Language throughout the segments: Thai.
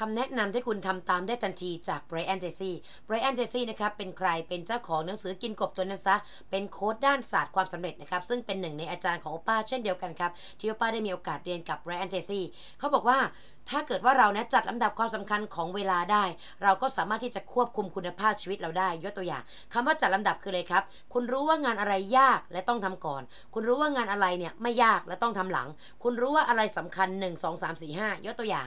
คำแนะนำที่คุณทำตามได้ทันทีจากไบรอันเจซี่ไบรอันเจซี่นะครับเป็นใครเป็นเจ้าของหนังสือกินกบตัวนั้นซะ เป็นโค้ดด้านศาสตร์ความสำเร็จนะครับ ซึ่งเป็นหนึ่งในอาจารย์ของโอป้า เช่นเดียวกันครับ ที่โอป้าได้มีโอกาสเรียนกับไบรอันเจซี่เขาบอกว่า ถ้าเกิดว่าเรานะจัดลำดับความสำคัญของเวลาได้ เราก็สามารถที่จะควบคุมคุณภาพชีวิตเราได้ยกตัวอย่างคำว่าจัดลำดับคือเลยครับ คุณรู้ว่างานอะไรยากและต้องทำก่อน คุณรู้ว่างานอะไรเนี่ยไม่ยากและต้องทำหลัง คุณรู้ว่าอะไรสำคัญ 1 2 3 4 5ยกตัวอย่าง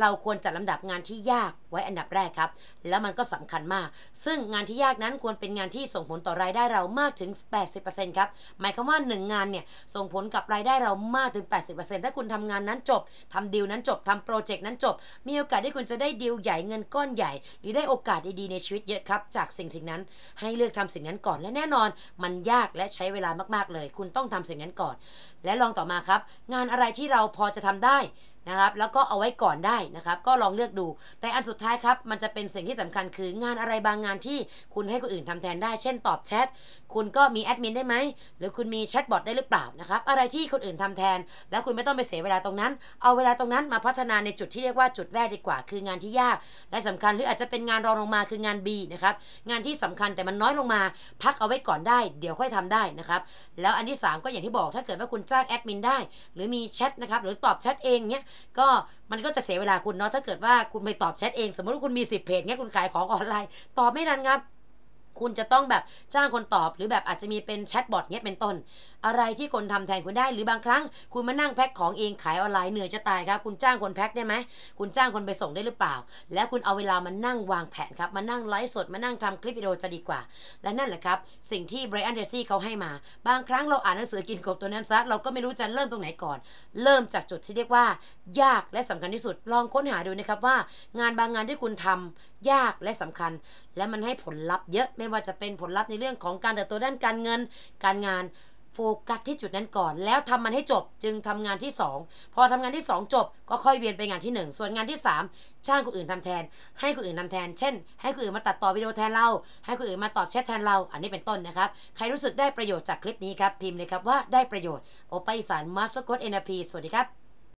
เราควรจัดลำดับงานที่ยากไว้อันดับแรกครับ แล้วมันก็สำคัญมาก ซึ่งงานที่ยากนั้นควรเป็นงานที่ส่งผลต่อรายได้เรามากถึง 80%ครับหมายความว่า 1 งานเนี่ยส่งผลกับรายได้เรามากถึง 80%ถ้าคุณทำงานนั้นจบทำดีลนั้นจบทำโปรเจกต์นั้นจบมีโอกาสที่คุณจะได้ดีลใหญ่เงินก้อนใหญ่หรือได้โอกาสดีๆในชีวิตเยอะครับ จากสิ่งสิ่งนั้น ให้เลือกทำสิ่งนั้นก่อนและแน่นอน มันยากและใช้เวลามากๆเลย คุณต้องทำสิ่งนั้นก่อนและลองต่อมาครับ งานอะไรที่เราพอจะทำได้นะครับแล้วก็เอาไว้ก่อนได้นะครับ ก็ลองเลือกดู แต่อันสุดท้ายครับ มันจะเป็นสิ่งที่สำคัญ คืองานอะไรบางงานที่คุณให้คนอื่นทำแทนได้ เช่น ตอบแชท คุณก็มีแอดมินได้ไหม หรือคุณมีแชทบอทได้หรือเปล่านะครับ อะไรที่คนอื่นทำแทน แล้วคุณไม่ต้องไปเสียเวลาตรงนั้น เอาเวลาตรงนั้นมาพัฒนาในจุดที่เรียกว่าจุดแรกดีกว่า คืองานที่ยาก และสำคัญหรืออาจจะเป็นงานรองลงมา คืองาน B นะครับ งานที่สำคัญแต่มันน้อยลงมา พักเอาไว้ก่อนได้ เดี๋ยวค่อยทำได้นะครับ แล้วอันที่ 3 ก็อย่างที่บอก ถ้าเกิดว่าคุณจ้างแอดมินได้ หรือมีแชทนะครับหรือตอบแชทเองเนี้ยก็มันก็จะเสียเวลาคุณเนาะถ้าเกิดว่าคุณไปตอบแชทเอง สมมติว่าคุณมี 10 เพจเนี้ยคุณขายของออนไลน์ตอบไม่นานครับคุณจะต้องแบบจ้างคนตอบ หรือแบบอาจจะมีเป็นแชทบอทเงี้ยเป็นต้น อะไรที่คนทำแทนคุณได้หรือบางครั้งคุณมานั่งแพ็คของเองขายออนไลน์เหนื่อยจะตายครับคุณจ้างคนแพ็คได้ไหมคุณจ้างคนไปส่งได้หรือเปล่า แล้วคุณเอาเวลามานั่งวางแผนครับมานั่งไลฟ์สดมานั่งทำคลิปวิดีโอจะดีกว่า และนั่นแหละครับสิ่งที่ไบรอันเดซี่เขาให้มา บางครั้งเราอ่านหนังสือกินกบตัวนั้นซะเราก็ไม่รู้จะเริ่มตรงไหนก่อน เริ่มจากจุดที่เรียกว่า ยากและสำคัญที่สุด ลองค้นหาดูนะครับว่า งานบางงานที่คุณทำ ยากและสำคัญ และมันให้ผลลัพธ์เยอะไม่ว่าจะเป็นผลลัพธ์ในเรื่องของการเติบโตด้านการเงิน การงานโฟกัสที่จุดนั้นก่อน แล้วทำมันให้จบ จึงทำงานที่ 2 พอทำงานที่2จบก็ค่อยเวียนไปงานที่1 ส่วนงานที่3จ้างคนอื่นทำแทน ให้คนอื่นทาแทน เช่น ให้คนอื่นมาตัดต่อวิดีโอแทนเรา ให้คนอื่นมาตอบแชทแทนเรา อันนี้เป็นต้นนะครับใครรู้สึกได้ประโยชน์จากคลิปนี้ครับ พิมพ์เลยครับว่าได้ประโยชน์สารมาสโคตเอ็นพีสวัสดีครับ